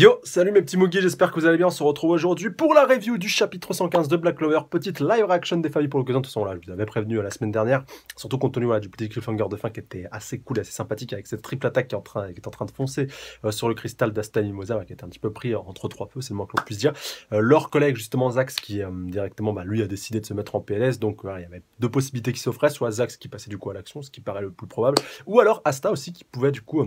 Yo, salut mes petits Moogies, j'espère que vous allez bien. On se retrouve aujourd'hui pour la review du chapitre 115 de Black Clover. Petite live reaction des familles pour l'occasion. De toute façon, là, je vous avais prévenu la semaine dernière. Surtout compte tenu du petit cliffhanger de fin qui était assez cool, assez sympathique avec cette triple attaque qui est en train, de foncer euh, sur le cristal d'Asta Mimosa, qui était un petit peu pris entre trois feux, c'est le moins que l'on puisse dire. Euh, leur collègue, justement, Zax, qui euh, directement, bah, lui, a décidé de se mettre en PLS. Donc, il y avait deux possibilités qui s'offraient soit Zax qui passait du coup à l'action, ce qui paraît le plus probable, ou alors Asta aussi qui pouvait du coup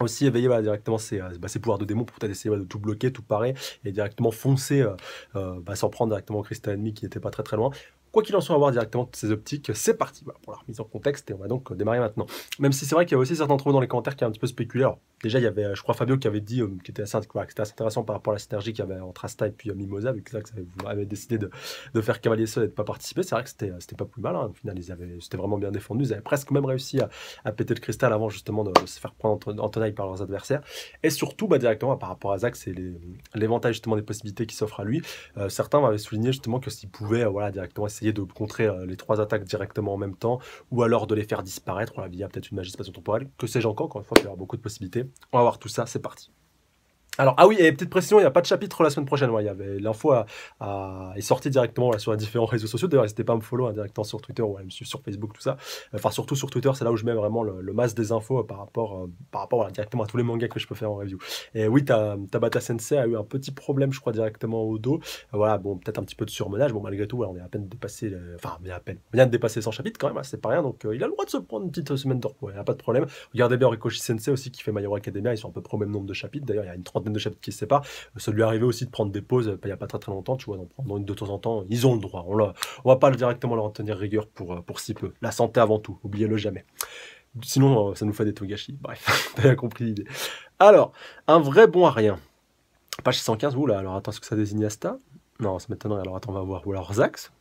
aussi éveiller directement euh, bah, ses, pouvoirs de démon pour peut-être essayer de tout bloquer, tout parer et directement foncer, euh, euh, bah, s'en prendre directement au cristal ennemi qui n'était pas très très loin. Quoi qu'il en soit, avoir directement toutes ces optiques, c'est parti pour la remise en contexte et on va donc démarrer maintenant. Même si c'est vrai qu'il y a aussi certains trous dans les commentaires qui sont un petit peu spéculaire Déjà, il y avait, euh, je crois, Fabio qui avait dit, euh, qui était assez, intéressant par rapport à la synergie qu'il y avait entre Asta et puis euh, Mimosa, vu que ça avait décidé de, faire cavalier seul et de pas participer. C'est vrai que c'était, c'était pas plus mal. Hein. Au final, ils avaient, c'était vraiment bien défendu. Ils avaient presque même réussi à, péter le cristal avant justement de, se faire prendre en, tenaille par leurs adversaires. Et surtout, bah, directement par rapport à Zach, c'est l'éventail justement des possibilités qui s'offrent à lui. certains m'avaient souligné justement que s'il pouvait, voilà, directement essayer de contrer les trois attaques directement en même temps, ou alors de les faire disparaître, il y via peut-être une magie spatiale temporelle que sais-je encore. fois, il y aura beaucoup de possibilités. On va voir tout ça, c'est parti. Alors, ah oui, et petite précision, il n'y a pas de chapitre la semaine prochaine. il y avait l'info est sortie directement sur les différents réseaux sociaux. D'ailleurs, n'hésitez pas à me follow hein, directement sur Twitter ou à me sur Facebook, tout ça. Enfin, surtout sur Twitter, c'est là où je mets vraiment le, masse des infos euh, par rapport, euh, par rapport directement à tous les mangas que je peux faire en review. Et oui, Tabata Sensei a eu un petit problème, je crois, directement au dos. Euh, voilà, bon, peut-être un petit peu de surmenage. Bon, malgré tout, on est à peine dépassé, enfin, on est à peine, bien de dépasser 100 chapitres quand même, hein, c'est pas rien. Donc, il a le droit de se prendre une petite semaine de repos, il n'y a pas de problème. Regardez bien Rikoshi Sensei aussi qui fait My Academy ils sont à peu près même nombre de chapitres. D'ailleurs, il y a une trentaine de chapitres qui se séparent. Euh, ça lui est aussi de prendre des pauses euh, il n'y a pas très très longtemps, tu vois, prendre de temps en temps. Ils ont le droit. On ne va pas directement leur en tenir rigueur euh, pour, si peu. La santé avant tout, oubliez-le jamais. Sinon, ça nous fait des taux gâchis. Bref, vous bien compris l'idée. Alors, un vrai bon à rien. Page 115, oula, alors attends, ce que ça désigne Asta Non, c'est maintenant, Alors attends, on va voir. Ou alors Zax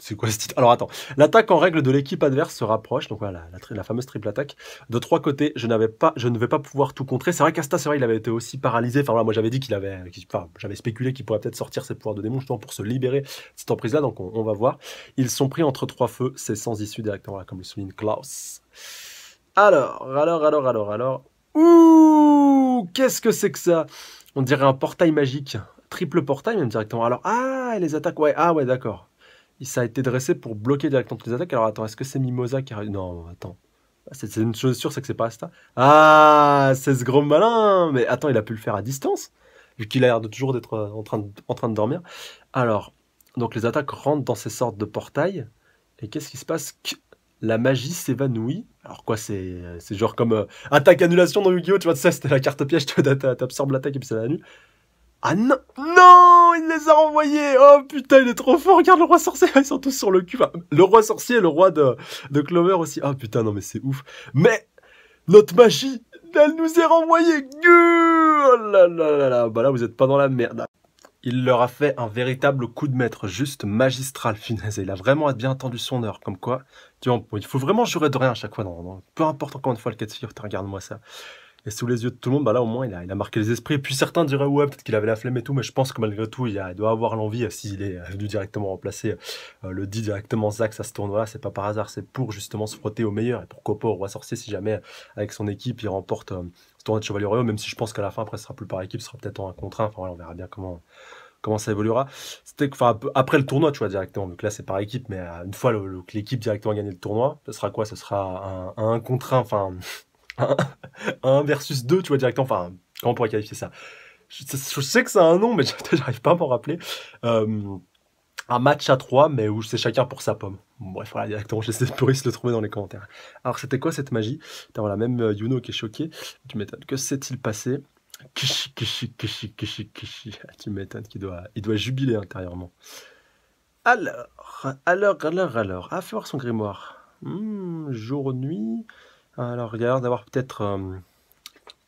c'est quoi ce titre Alors attends, l'attaque en règle de l'équipe adverse se rapproche, donc voilà, la, fameuse triple attaque. De trois côtés, je n'avais pas, je ne vais pas pouvoir tout contrer. C'est vrai qu'Asta, c'est vrai, il avait été aussi paralysé. Enfin moi j'avais dit qu'il avait, enfin, j'avais spéculé qu'il pourrait peut-être sortir ses pouvoirs de démon justement pour se libérer de cette emprise-là. Donc on, va voir. Ils sont pris entre trois feux, c'est sans issue directement, comme le souligne Klaus. Alors, alors, alors, alors, alors. Ouh, qu'est-ce que c'est que ça On dirait un portail magique, triple portail même directement. Alors ah, les attaques, ouais, ah ouais, d'accord ça a été dressé pour bloquer directement toutes les attaques. Alors attends, est-ce que c'est Mimosa qui a... Non, attends. Ah, c'est une chose sûre, c'est que c'est pas Asta. Ah, c'est ce gros malin Mais attends, il a pu le faire à distance, vu qu'il a l'air de toujours d'être euh, en, train de, en train de dormir. Alors, donc les attaques rentrent dans ces sortes de portails. Et qu'est-ce qui se passe La magie s'évanouit. Alors quoi, c'est euh, genre comme euh, attaque annulation dans Yu-Gi-Oh! Tu vois, ça, c'était la carte piège, tu absorbes l'attaque et puis ça l'annule. Ah non Non il les a renvoyés. Oh putain, il est trop fort. Regarde le roi sorcier. Ils sont tous sur le cul. le roi sorcier et le roi de, de Clover aussi. oh, putain, non mais c'est ouf. Mais notre magie, elle nous est renvoyée. Oh là là là là. Bah là, vous êtes pas dans la merde. Il leur a fait un véritable coup de maître, juste magistral, finesse. Il a vraiment bien entendu son heure, comme quoi, tu vois, il faut vraiment jurer de rien à chaque fois. Non, peu importe encore une fois le cas de regarde-moi ça et sous les yeux de tout le monde, bah là au moins il a, marqué les esprits. Et puis certains diraient ouais peut-être qu'il avait la flemme et tout, mais je pense que malgré tout il, doit avoir l'envie. Euh, s'il est venu directement remplacer euh, le dit directement Zach à ce tournoi-là, c'est pas par hasard, c'est pour justement se frotter au meilleur et pour pas au roi sorcier si jamais avec son équipe il remporte euh, ce tournoi de Chevalier Royaux. Même si je pense qu'à la fin après ce sera plus par équipe, ce sera peut-être en un contre Enfin on verra bien comment comment ça évoluera. C'était enfin, après le tournoi, tu vois, directement. Donc là, c'est par équipe, mais une fois que l'équipe directement a gagné le tournoi, ce sera quoi Ce sera un, un contre enfin, 1, versus 2, tu vois, directement. Enfin, comment on pourrait qualifier ça je, sais que c'est un nom, mais j'arrive pas à m'en rappeler. Euh, un match à 3, mais où c'est chacun pour sa pomme. Bref, voilà, directement, je de pourrir se le trouver dans les commentaires. Alors, c'était quoi cette magie même euh, Yuno qui est choqué. Tu m'étonnes. Que s'est-il passé Tu m'étonnes qu'il doit, il doit jubiler intérieurement. Alors, alors, alors, alors, à fleur son grimoire. Hmm, jour, nuit. Alors, il d'avoir peut-être... Euh,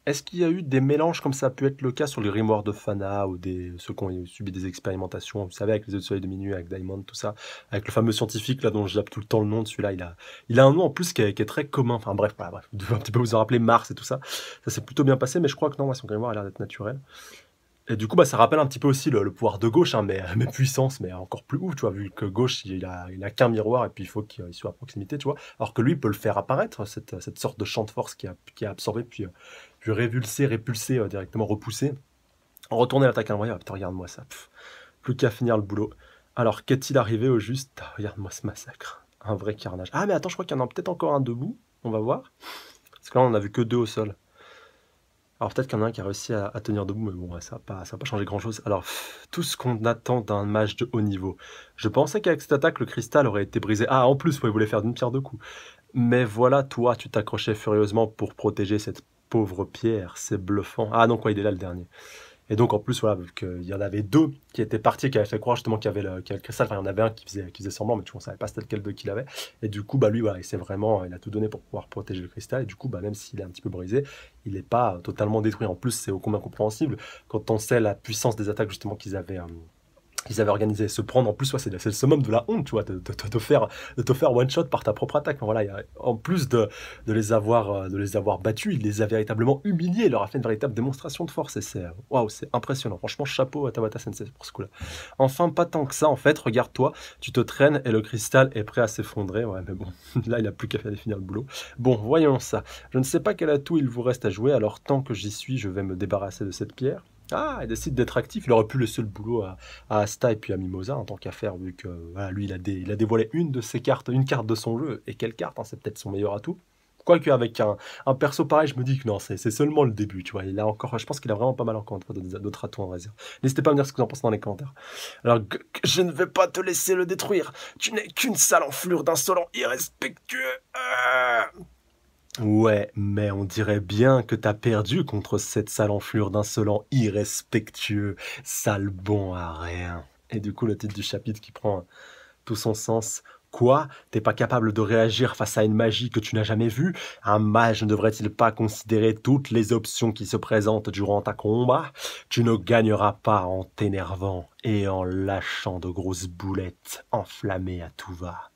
est-ce qu'il y a eu des mélanges comme ça peut être le cas sur les grimoires de Fana ou des, ceux qui ont subi des expérimentations, vous savez, avec les autres soleils de minuit, avec Diamond, tout ça, avec le fameux scientifique là dont je tout le temps le nom de celui-là, il a, il a un nom en plus qui est, très commun, enfin bref, voilà, bref, vous devez un petit peu vous en rappeler, Mars et tout ça, ça s'est plutôt bien passé, mais je crois que non, son grimoire a l'air d'être naturel. Et du coup, bah, ça rappelle un petit peu aussi le, pouvoir de gauche, hein, mais, euh, mais, puissance, mais encore plus ouf, tu vois, vu que gauche, il a, il a qu'un miroir et puis il faut qu'il soit à proximité, tu vois. Alors que lui, il peut le faire apparaître, cette, sorte de champ de force qui a, absorbé, puis, euh, puis révulsé, répulsé, euh, directement repoussé. Retourner l'attaque à ah, putain, regarde-moi ça. plus qu'à finir le boulot. Alors, qu'est-il arrivé au juste ah, Regarde-moi ce massacre. Un vrai carnage. Ah, mais attends, je crois qu'il y en a peut-être encore un debout. On va voir. Parce que là, on a vu que deux au sol. Alors peut-être qu'il y en a un qui a réussi à, tenir debout, mais bon, ça n'a pas, ça pas changé grand-chose. Alors, tout ce qu'on attend d'un match de haut niveau. Je pensais qu'avec cette attaque, le cristal aurait été brisé. Ah, en plus, vous il voulait faire d'une pierre deux coups. Mais voilà, toi, tu t'accrochais furieusement pour protéger cette pauvre pierre. C'est bluffant. Ah non, quoi, il est là le dernier. Et donc, en plus, voilà, y en avait deux qui étaient partis, qui avaient fait croire justement qu'il y avait le, cristal. Enfin, il y en avait un qui faisait, qui faisait semblant, mais tu vois, on savait pas c'était quel deux qu'il avait. Et du coup, bah, lui, voilà, il s'est vraiment, il a tout donné pour pouvoir protéger le cristal. Et du coup, bah, même s'il est un petit peu brisé, il n'est pas totalement détruit. En plus, c'est au combien compréhensible quand on sait la puissance des attaques justement qu'ils avaient. Euh, ils avaient organisé. Se prendre en plus, c'est le summum de la honte, tu vois, de, faire, de te faire one shot par ta propre attaque. Voilà, en plus de, les avoir, euh, de les avoir battus, il les a véritablement humiliés, il leur a fait une véritable démonstration de force. Et c'est waouh, c'est impressionnant. Franchement, chapeau à Tabata Sensei pour ce coup-là. Enfin, pas tant que ça, en fait, regarde-toi, tu te traînes et le cristal est prêt à s'effondrer. Ouais, mais bon, là, il a plus qu'à faire définir le boulot. Bon, voyons ça. Je ne sais pas quel atout il vous reste à jouer, alors tant que j'y suis, je vais me débarrasser de cette pierre. Ah, il décide d'être actif. Il aurait pu le seul boulot à, Asta et puis à Mimosa en tant qu'affaire, vu que lui, il a, il a, dévoilé une de ses cartes, une carte de son jeu. Et quelle carte hein, C'est peut-être son meilleur atout. Quoique avec un, perso pareil, je me dis que non, c'est seulement le début, tu vois. Il encore, je pense qu'il a vraiment pas mal encore d'autres atouts en réserve. N'hésitez pas à me dire ce que vous en pensez dans les commentaires. Alors, je ne vais pas te laisser le détruire. Tu n'es qu'une sale enflure d'insolent irrespectueux. Ah Ouais, mais on dirait bien que t'as perdu contre cette sale enflure d'insolent irrespectueux, sale bon à rien. Et du coup, le titre du chapitre qui prend tout son sens. Quoi T'es pas capable de réagir face à une magie que tu n'as jamais vue Un mage ne devrait-il pas considérer toutes les options qui se présentent durant ta combat Tu ne gagneras pas en t'énervant et en lâchant de grosses boulettes enflammées à tout va.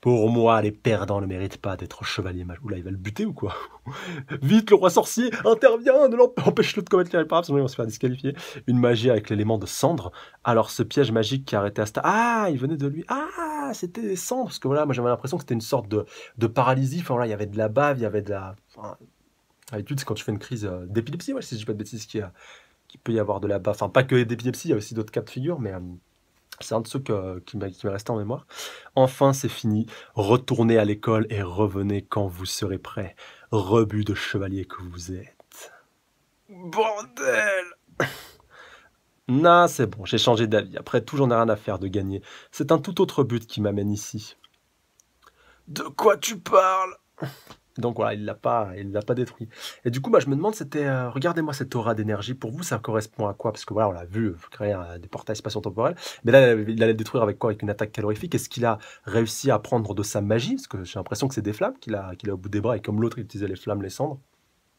Pour moi, les perdants ne méritent pas d'être chevalier Ou Oula, il va le buter ou quoi Vite, le roi sorcier intervient, ne l'empêche-le de commettre l'irréparable, sinon ils vont se faire disqualifier. Une magie avec l'élément de cendre. Alors, ce piège magique qui arrêtait arrêté Asta. Ah, il venait de lui. Ah, c'était des cendres. Parce que voilà, moi j'avais l'impression que c'était une sorte de, de paralysie. Enfin, là, il y avait de la bave, il y avait de la. Enfin, c'est quand tu fais une crise euh, d'épilepsie, ouais, si je dis pas de bêtises, qu'il a, qui peut y avoir de la bave. Enfin, pas que d'épilepsie, il y a aussi d'autres cas de figure, mais. Euh, c'est un de ceux qui m'est resté en mémoire. Enfin, c'est fini. Retournez à l'école et revenez quand vous serez prêt. Rebut de chevalier que vous êtes. Bordel Nah, c'est bon, j'ai changé d'avis. Après tout, j'en ai rien à faire de gagner. C'est un tout autre but qui m'amène ici. De quoi tu parles donc voilà, il l'a pas, l'a pas détruit. Et du coup, bah, je me demande, c'était, euh, regardez-moi cette aura d'énergie. Pour vous, ça correspond à quoi Parce que voilà, on l'a vu euh, créer des portails spatio-temporels. Mais là, il allait détruire avec quoi Avec une attaque calorifique. Est-ce qu'il a réussi à prendre de sa magie Parce que j'ai l'impression que c'est des flammes qu'il a, qu'il a au bout des bras. Et comme l'autre, il utilisait les flammes, les cendres.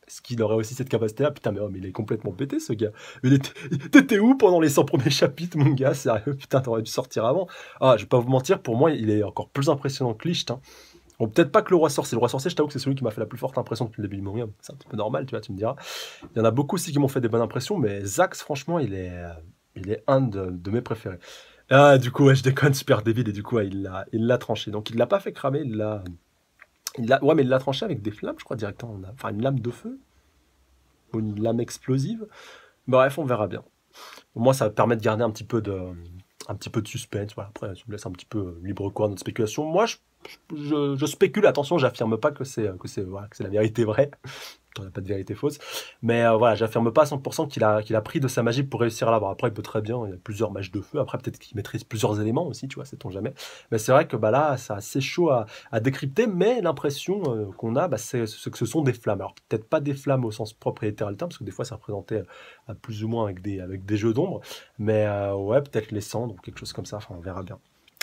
Est-ce qu'il aurait aussi cette capacité-là Putain, mais, oh, il est complètement pété, ce gars. T'étais où pendant les 100 premiers chapitres, mon gars Sérieux Putain, t'aurais dû sortir avant. Ah, je vais pas vous mentir, pour moi, il est encore plus impressionnant que Licht. Hein. Bon, peut-être pas que le roi sorcier. Le roi sorcier, je t'avoue que c'est celui qui m'a fait la plus forte impression depuis le début du C'est un petit peu normal, tu vois, tu me diras. Il y en a beaucoup aussi qui m'ont fait des bonnes impressions, mais Zax, franchement, il est, il est un de, mes préférés. Ah, du coup, ouais, je déconne, super débile, et du coup, il l'a tranché. Donc, il l'a pas fait cramer, il l'a. ouais, mais il l'a tranché avec des flammes, je crois, directement. Enfin, une lame de feu. Ou une lame explosive. Bref, on verra bien. Moi, ça permet de garder un petit peu de, un petit peu de suspense. Voilà. Après, je me laisse un petit peu euh, libre cours de notre spéculation. Moi, je, je, spécule, attention, j'affirme pas que c'est euh, que c'est voilà, la vérité vraie il n'y a pas de vérité fausse. Mais euh, voilà, j'affirme pas à 100% qu'il a, qu'il a pris de sa magie pour réussir à l'avoir. Après, il peut très bien, il y a plusieurs matchs de feu. Après, peut-être qu'il maîtrise plusieurs éléments aussi, tu vois, sait-on jamais. Mais c'est vrai que bah, là, c'est assez chaud à, à décrypter, mais l'impression euh, qu'on a, bah, c'est que ce sont des flammes. Alors, peut-être pas des flammes au sens propre et littéral terme, parce que des fois, ça représentait euh, à plus ou moins avec des, avec des jeux d'ombre. Mais ouais, peut-être les cendres ou quelque chose comme ça. Enfin, on verra bien.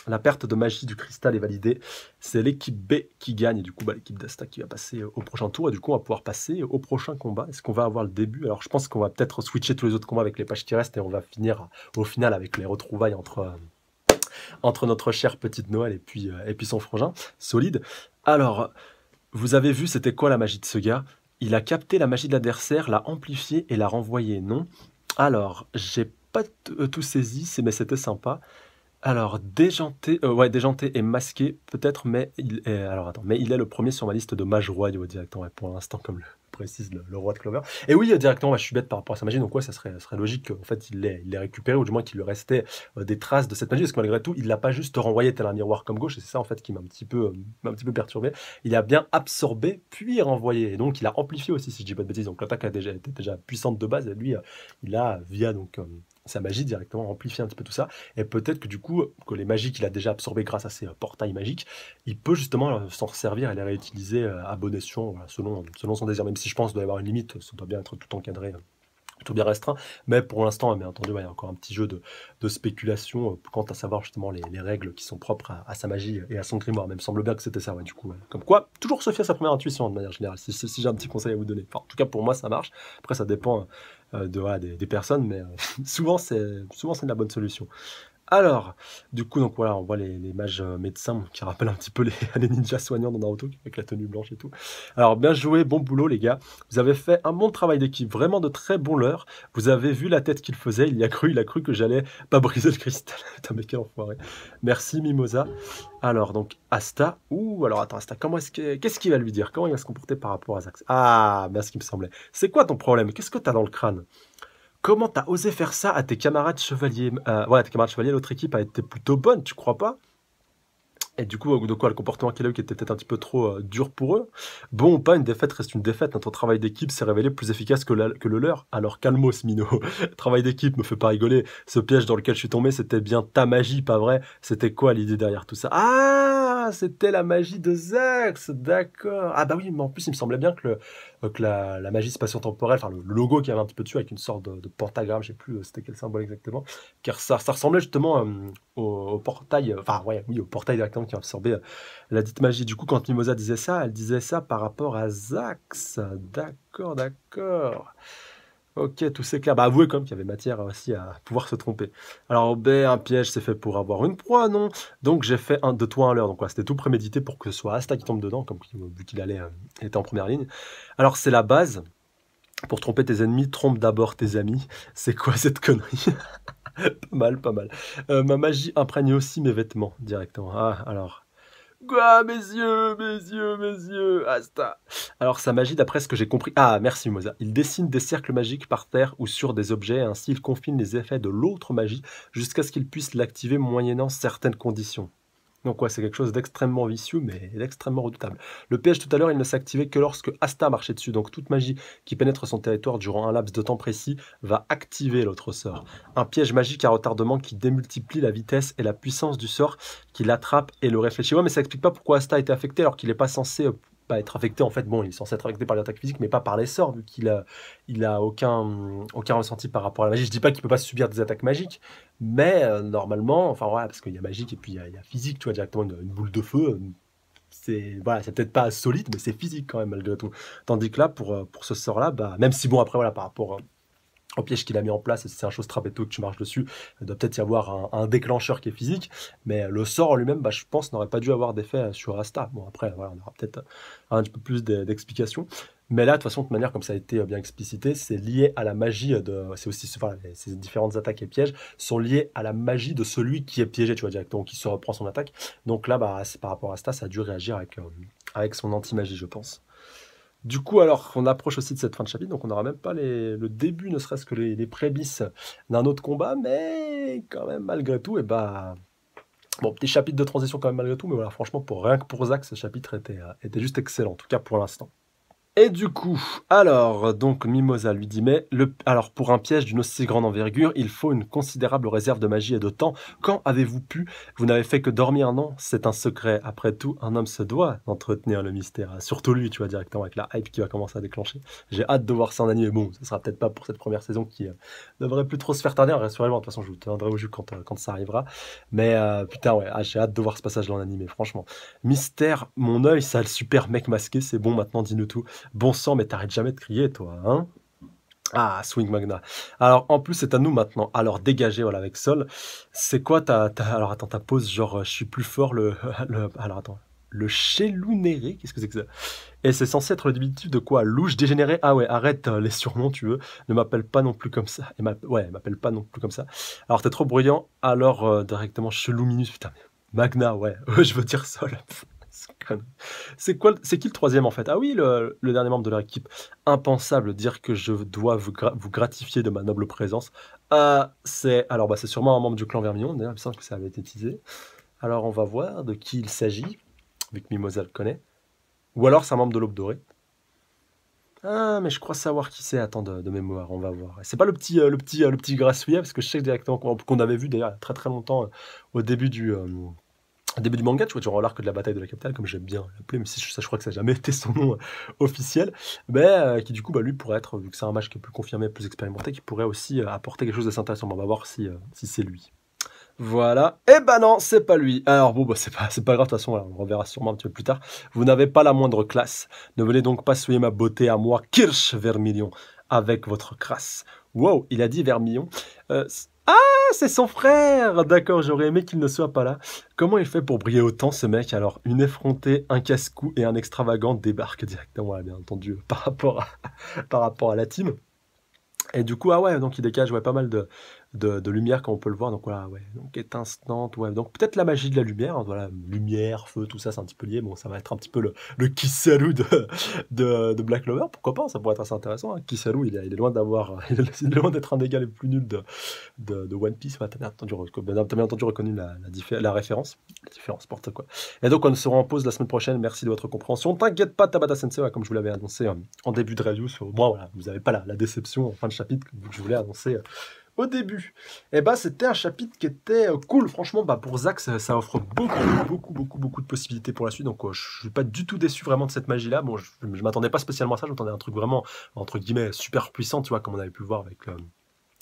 La perte de magie du cristal est validée. C'est l'équipe B qui gagne. du coup, bah, l'équipe d'Asta qui va passer euh, au prochain tour. Et du coup, on va pouvoir passer au prochain combat. Est-ce qu'on va avoir le début Alors, je pense qu'on va peut-être switcher tous les autres combats avec les pages qui restent. Et on va finir euh, au final avec les retrouvailles entre, euh, entre notre chère petite Noël et puis, et puis son frangin. Solide. Alors, vous avez vu, c'était quoi la magie de ce gars Il a capté la magie de l'adversaire, l'a amplifiée et l'a renvoyée. Non alors, j'ai pas tout saisi, mais c'était sympa. Alors, déjanté, euh, ouais, déjanté et masqué, peut-être, mais il est, alors attends, mais il est le premier sur ma liste de mages royaux directement, pour l'instant, comme le précise le, roi de Clover. Et oui, euh, directement, je suis bête par rapport à sa magie, donc ça serait, logique qu'en fait, il l'ait, récupéré, ou du moins qu'il lui restait euh, des traces de cette magie, parce que malgré tout, il l'a pas juste renvoyé tel un miroir comme gauche, et c'est ça, en fait, qui m'a un petit peu, un petit peu perturbé. Il a bien absorbé, puis renvoyé, et donc il a amplifié aussi, si je dis pas de bêtises, donc l'attaque a était déjà puissante de base, et lui, il a, via, donc, sa magie directement amplifier un petit peu tout ça et peut-être que du coup que les magies qu'il a déjà absorbées grâce à ses euh, portails magiques il peut justement euh, s'en servir et les réutiliser euh, à bon escient selon, selon son désir même si je pense qu'il doit y avoir une limite ça doit bien être tout encadré tout bien restreint mais pour l'instant bien entendu il y a encore un petit jeu de, spéculation quant à savoir justement les, règles qui sont propres à, sa magie et à son grimoire même semble bien que c'était ça du coup comme quoi toujours se fier à sa première intuition de manière générale si, si j'ai un petit conseil à vous donner en tout cas pour moi ça marche après ça dépend euh, de, des, des, personnes, mais euh, souvent, c'est, souvent c'est de la bonne solution. Alors, du coup, donc voilà, on voit les, mages euh, médecins qui rappellent un petit peu les, les, ninjas soignants dans Naruto, avec la tenue blanche et tout. Alors, bien joué, bon boulot les gars. Vous avez fait un bon travail d'équipe, vraiment de très bon leurre. Vous avez vu la tête qu'il faisait, il y a cru, il a cru que j'allais pas briser le cristal. Putain, mais quel enfoiré. Merci Mimosa. Alors, donc, Asta, ou alors attends, Asta, comment est-ce qu'est-ce qu'il va lui dire Comment il va se comporter par rapport à Zax Ah, bien ce qui me semblait. C'est quoi ton problème Qu'est-ce que t'as dans le crâne Comment t'as osé faire ça à tes camarades chevaliers euh, Ouais, tes camarades chevaliers, notre équipe a été plutôt bonne, tu crois pas et du coup, de quoi le comportement qu'il a eu qui était peut-être un petit peu trop euh, dur pour eux. Bon ou pas, une défaite reste une défaite. Notre hein. travail d'équipe s'est révélé plus efficace que, que le leur. Alors calmos, Mino. travail d'équipe me fait pas rigoler. Ce piège dans lequel je suis tombé, c'était bien ta magie, pas vrai C'était quoi l'idée derrière tout ça Ah, c'était la magie de Zex, d'accord. Ah bah oui, mais en plus, il me semblait bien que, euh, la, magie spatio-temporelle, enfin le, logo qui avait un petit peu dessus avec une sorte de, de pentagramme, je sais plus euh, c'était quel symbole exactement, car ça, ça ressemblait justement au, portail, enfin oui, au portail directement qui a absorbé euh, la dite magie. Du coup, quand Mimosa disait ça, elle disait ça par rapport à Zax. D'accord, d'accord. Ok, tout clair, Bah avouez quand même qu'il y avait matière aussi à pouvoir se tromper. Alors B, ben, un piège, c'est fait pour avoir une proie, non Donc j'ai fait un de toi un leurre. Donc c'était tout prémédité pour que ce soit Asta qui tombe dedans, comme vu qu'il allait euh, était en première ligne. Alors c'est la base. Pour tromper tes ennemis, trompe d'abord tes amis. C'est quoi cette connerie pas mal, pas mal. Euh, ma magie imprègne aussi mes vêtements directement. Ah, alors. Quoi, mes yeux, mes yeux, mes yeux, Asta. Alors sa magie, d'après ce que j'ai compris. Ah, merci Moza. Il dessine des cercles magiques par terre ou sur des objets, ainsi il confine les effets de l'autre magie jusqu'à ce qu'il puisse l'activer moyennant certaines conditions. Donc ouais, c'est quelque chose d'extrêmement vicieux, mais d'extrêmement redoutable. Le piège tout à l'heure, il ne s'activait que lorsque Asta marchait dessus, donc toute magie qui pénètre son territoire durant un laps de temps précis va activer l'autre sort. Un piège magique à retardement qui démultiplie la vitesse et la puissance du sort, qui l'attrape et le réfléchit. Ouais, mais ça explique pas pourquoi Asta a été affecté alors qu'il n'est pas censé euh, pas être affecté en fait bon il est censé être affecté par les attaques physiques, mais pas par les sorts vu qu'il a a aucun aucun ressenti par rapport à la magie je dis pas qu'il peut pas subir des attaques magiques mais euh, normalement, enfin voilà, parce qu'il y a magique et puis il y, a physique, tu vois, directement une, une boule de feu. Euh, c'est voilà, c'est peut-être pas solide, mais c'est physique quand même malgré tout. Tandis que là, pour, euh, pour ce sort-là, bah, même si bon, après, voilà, par rapport au piège qu'il a mis en place, c'est un chose trapéto que tu marches dessus, il doit peut-être y avoir un, déclencheur qui est physique, mais le sort en lui-même, bah, je pense, n'aurait pas dû avoir d'effet sur Asta. Bon, après, on aura peut-être un petit peu plus d'explications. Mais là, de toute façon, de manière comme ça a été bien explicité, c'est lié à la magie de. C'est aussi. ces différentes attaques et pièges sont liés à la magie de celui qui est piégé, tu vois, directement, qui se reprend son attaque. Donc là, bah, par rapport à Asta ça a dû réagir avec, euh, avec son anti-magie, je pense. Du coup, alors qu'on approche aussi de cette fin de chapitre, donc on n'aura même pas le début, ne serait-ce que les, les prémices d'un autre combat, mais quand même, malgré tout, et eh bah. Ben, bon, petit chapitre de transition quand même malgré tout, mais voilà, franchement, pour rien que pour Zach, ce chapitre était, euh, était juste excellent, en tout cas pour l'instant. Et du coup, alors, donc Mimosa lui dit, mais alors pour un piège d'une aussi grande envergure, il faut une considérable réserve de magie et de temps. Quand avez-vous pu Vous n'avez fait que dormir, non C'est un secret. Après tout, un homme se doit d'entretenir le mystère. Surtout lui, tu vois, directement avec la hype qui va commencer à déclencher. J'ai hâte de voir ça en animé. Bon, ce sera peut-être pas pour cette première saison qui euh, devrait plus trop se faire tarder. Rassurez-moi, de toute façon, je vous tiendrai au jus quand, euh, quand ça arrivera. Mais euh, putain, ouais, ah, j'ai hâte de voir ce passage dans en animé, franchement. Mystère, mon œil, ça, le super mec masqué, c'est bon, maintenant, dis-nous tout. Bon sang, mais t'arrêtes jamais de crier, toi, hein ah, Swing Magna. Alors, en plus, c'est à nous maintenant. Alors, dégagez, voilà, avec Sol. C'est quoi ta, ta, Alors, attends, ta pose, genre, euh, je suis plus fort, le... alors, attends. Le Chelounéré Qu'est-ce que c'est que ça Et c'est censé être le début de quoi Louche dégénéré Ah ouais, arrête euh, les surnoms, tu veux. Ne m'appelle pas non plus comme ça. Et ouais, m'appelle pas non plus comme ça. Alors, t'es trop bruyant, alors euh, directement minus. Putain, Magna, ouais, je veux dire Sol. C'est quoi C'est qui le troisième en fait Ah oui, le, dernier membre de leur équipe. Impensable dire que je dois vous, gratifier de ma noble présence. ah, c'est alors bah, c'est sûrement un membre du clan Vermillon. D'ailleurs, il me semble que ça avait été teasé. Alors on va voir de qui il s'agit, vu que Mimosa le connaît. Ou alors c'est un membre de l'Aube Dorée. Ah, mais je crois savoir qui c'est. Attends, de, de, mémoire, on va voir. C'est pas le petit, euh, le petit, euh, le petit grassouillet, parce que je sais directement qu'on avait vu d'ailleurs très très longtemps euh, au début du au début du manga, tu vois, genre l'arc de la bataille de la capitale, comme j'aime bien l'appeler, même si je, je crois que ça n'a jamais été son nom euh, officiel, mais euh, qui du coup, bah, lui pourrait être, vu que c'est un match qui est plus confirmé, plus expérimenté, qui pourrait aussi euh, apporter quelque chose d'assez intéressant. on va voir si, si c'est lui. Voilà. Eh ben non, c'est pas lui. Alors bon, bah, c'est pas, pas grave, de toute façon, on reverra sûrement un petit peu plus tard. Vous n'avez pas la moindre classe. Ne venez donc pas souiller ma beauté à moi, Kirsch Vermillion, avec votre crasse. Wow, il a dit Vermillion ah, c'est son frère D'accord, j'aurais aimé qu'il ne soit pas là. Comment il fait pour briller autant ce mec Alors, une effrontée, un casse-cou et un extravagant débarquent directement, bien entendu, par rapport à, par rapport à la team. Et du coup, ah ouais, donc il dégage ouais, pas mal de, de, lumière comme on peut le voir. Donc voilà, ouais, donc étincelante, ouais. Donc peut-être la magie de la lumière, voilà, lumière, feu, tout ça, c'est un petit peu lié. Bon, ça va être un petit peu le, le Kisaru de, de, Black Lover pourquoi pas, ça pourrait être assez intéressant. Hein. Kisaru, il, il, est loin d'avoir, il est loin d'être un des gars les plus nuls de, de, One Piece. Ouais, t'as, bien entendu, bien entendu reconnu la, la, la référence, la différence, porte quoi. Et donc on rend en pause la semaine prochaine, merci de votre compréhension. T'inquiète pas, Tabata Sensei, comme je vous l'avais annoncé euh, en début de review sur moi, voilà, vous n'avez pas la, déception en fin de chapitre que je voulais annoncer. Euh, au début, et eh bah, ben, c'était un chapitre qui était euh, cool. Franchement, bah, pour Zach, ça, offre beaucoup, beaucoup, beaucoup, beaucoup de possibilités pour la suite. Donc, euh, je suis pas du tout déçu vraiment de cette magie-là. Bon, je, ne m'attendais pas spécialement à ça. J'attendais un truc vraiment, entre guillemets, super puissant, tu vois, comme on avait pu voir avec. Euh,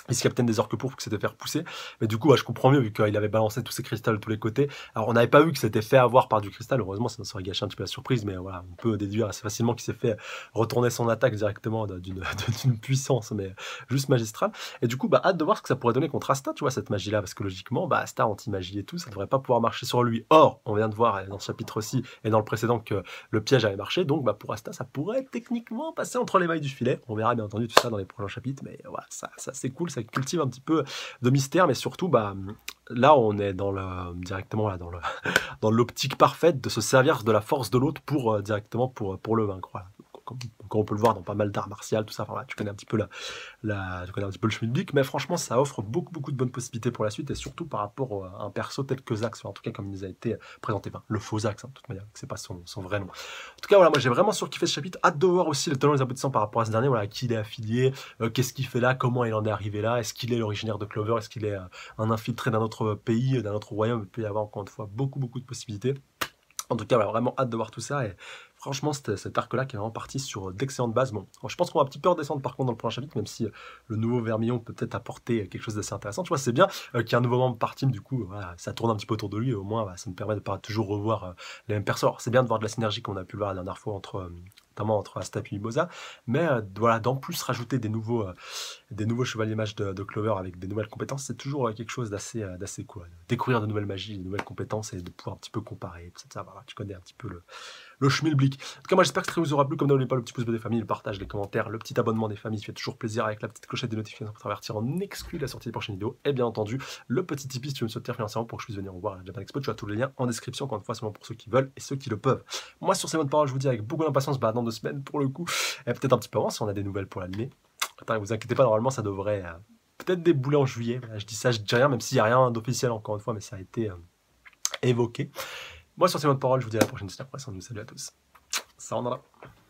vice-capitaine des orques pour qui s'était fait pousser, Mais du coup, je comprends mieux, vu qu'il avait balancé tous ses cristals de tous les côtés. Alors, on n'avait pas vu que c'était fait avoir par du cristal. Heureusement, ça ne aurait gâché un petit peu la surprise, mais voilà, on peut déduire assez facilement qu'il s'est fait retourner son attaque directement d'une puissance, mais juste magistrale. Et du coup, bah, hâte de voir ce que ça pourrait donner contre Asta, tu vois, cette magie-là, parce que logiquement, bah, Asta, anti-magie et tout, ça ne devrait pas pouvoir marcher sur lui. Or, on vient de voir dans ce chapitre-ci et dans le précédent que le piège avait marché, donc bah, pour Asta, ça pourrait techniquement passer entre les mailles du filet. On verra bien entendu tout ça dans les prochains chapitres, mais voilà, ça, ça c'est cool, ça cultive un petit peu de mystère, mais surtout, bah, là, on est dans le, directement là, dans l'optique dans parfaite de se servir de la force de l'autre pour, euh, directement pour, pour le vaincre comme, on peut le voir dans pas mal d'arts martiaux, tout ça. tu connais un petit peu la, la tu connais un petit peu le mais franchement, ça offre beaucoup, beaucoup de bonnes possibilités pour la suite et surtout par rapport à un perso tel que Zax, en tout cas comme il nous a été présenté, le faux Zax, hein, de toute manière, c'est pas son, son, vrai nom. En tout cas, voilà, moi j'ai vraiment surkiffé ce chapitre. Hâte de voir aussi le talent des aboutissants par rapport à ce dernier, voilà, à qui il est affilié, euh, qu'est-ce qu'il fait là, comment il en est arrivé là, est-ce qu'il est l'originaire de Clover, est-ce qu'il est euh, un infiltré d'un autre pays, d'un autre royaume, il peut y avoir encore une fois beaucoup, beaucoup de possibilités. En tout cas, vraiment hâte de voir tout ça et franchement, euh, cet arc-là qui est vraiment parti sur euh, d'excellentes bases. Bon, je pense qu'on va un petit peu redescendre par contre dans le prochain chapitre, même si euh, le nouveau Vermillon peut peut-être apporter quelque chose d'assez intéressant. Tu vois, c'est bien qu'il y ait un nouveau membre par team, du coup, ça tourne un petit peu autour de lui, au moins, bah, ça me permet de pas toujours revoir les mêmes persos. C'est bien de voir de la synergie qu'on a pu voir la dernière fois entre notamment entre Astap et Mimosa, mais voilà, d'en plus rajouter des nouveaux, des nouveaux chevaliers mages de, Clover avec des nouvelles compétences, c'est toujours quelque chose d'assez cool. Découvrir de nouvelles magies, de nouvelles compétences et de pouvoir un petit peu comparer, tu connais un petit peu le, le schmilblick. En tout cas, moi, j'espère que ça vous aura plu. Comme n'oubliez pas le petit pouce bleu des familles, le partage, les commentaires, le petit abonnement des familles, ça fait toujours plaisir avec la petite clochette des notifications pour t'avertir en exclu la sortie des prochaines vidéos. Et bien entendu, le petit Tipeee si tu veux me soutenir financièrement pour que je puisse venir voir la Japan Expo. Tu as tous les liens en description, encore une fois, seulement pour ceux qui veulent et ceux qui le peuvent. Moi, sur ces mots de parole je vous dis avec beaucoup d'impatience, bah, dans deux semaines pour le coup, et peut-être un petit peu avant si on a des nouvelles pour l'année. Attends, vous inquiétez pas, normalement, ça devrait euh, peut-être débouler en juillet. je dis ça, je dis rien, même s'il n'y a rien d'officiel encore une fois, mais ça a été euh, évoqué. Moi, sur ces mots de parole, je vous dis à la prochaine. c'est la Salut à tous. Ça a